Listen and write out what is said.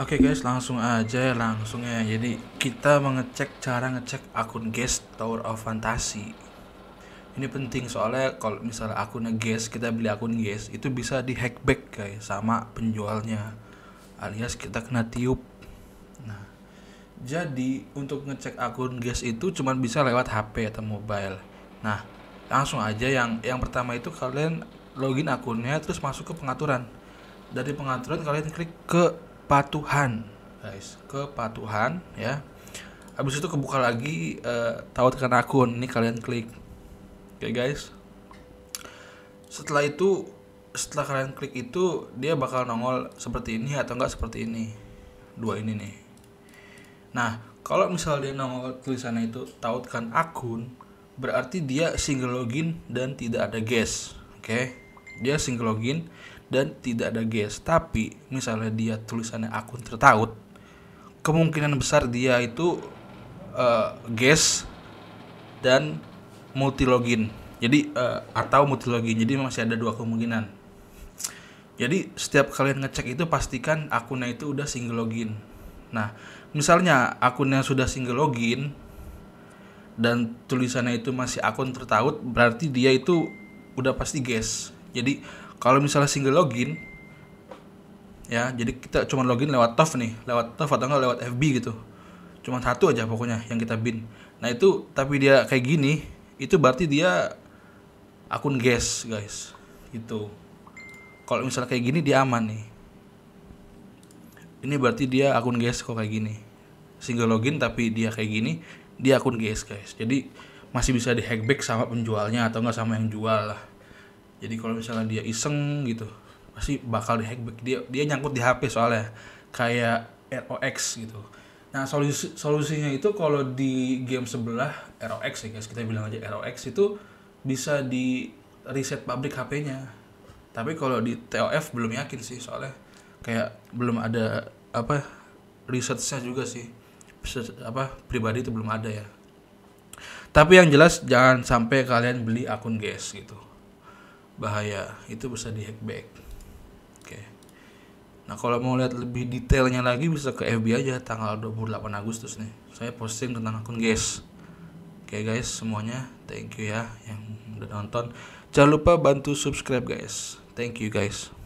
Oke okay guys, langsung aja langsung ya. Jadi kita mengecek cara ngecek akun guest Tower of Fantasy. Ini penting soalnya kalau misalnya akunnya guest, kita beli akun guest itu bisa di hackback guys sama penjualnya. Alias kita kena tiup. Nah, jadi untuk ngecek akun guest itu cuman bisa lewat HP atau mobile. Nah, langsung aja yang yang pertama itu kalian login akunnya terus masuk ke pengaturan. Dari pengaturan kalian klik ke kepatuhan guys kepatuhan ya habis itu kebuka lagi uh, akun ini kalian klik oke okay, guys setelah itu setelah kalian klik itu dia bakal nongol seperti ini atau enggak seperti ini dua ini nih nah kalau misalnya dia nongol tulisannya itu tautkan akun berarti dia single login dan tidak ada guest oke okay? dia single login dan tidak ada guest tapi misalnya dia tulisannya akun tertaut kemungkinan besar dia itu uh, eh, guest dan multi login jadi uh, atau multi login jadi masih ada dua kemungkinan jadi setiap kalian ngecek itu pastikan akunnya itu udah single login nah misalnya akunnya sudah single login dan tulisannya itu masih akun tertaut berarti dia itu udah pasti guest jadi kalau misalnya single login ya, jadi kita cuma login lewat TOF nih, lewat TOF atau enggak lewat FB gitu. Cuma satu aja pokoknya yang kita bin. Nah, itu tapi dia kayak gini, itu berarti dia akun guest, guys. itu Kalau misalnya kayak gini dia aman nih. Ini berarti dia akun guest kok kayak gini. Single login tapi dia kayak gini, dia akun guest, guys. Jadi masih bisa di hackback sama penjualnya atau enggak sama yang jual lah jadi kalau misalnya dia iseng gitu pasti bakal di dia dia nyangkut di HP soalnya kayak ROX gitu nah solusi solusinya itu kalau di game sebelah ROX ya guys kita bilang aja ROX itu bisa di reset pabrik HP-nya tapi kalau di TOF belum yakin sih soalnya kayak belum ada apa risetnya juga sih apa pribadi itu belum ada ya tapi yang jelas jangan sampai kalian beli akun guys gitu bahaya itu bisa di hack back. oke nah kalau mau lihat lebih detailnya lagi bisa ke FB aja tanggal 28 Agustus nih saya posting tentang akun guys oke guys semuanya thank you ya yang udah nonton jangan lupa bantu subscribe guys thank you guys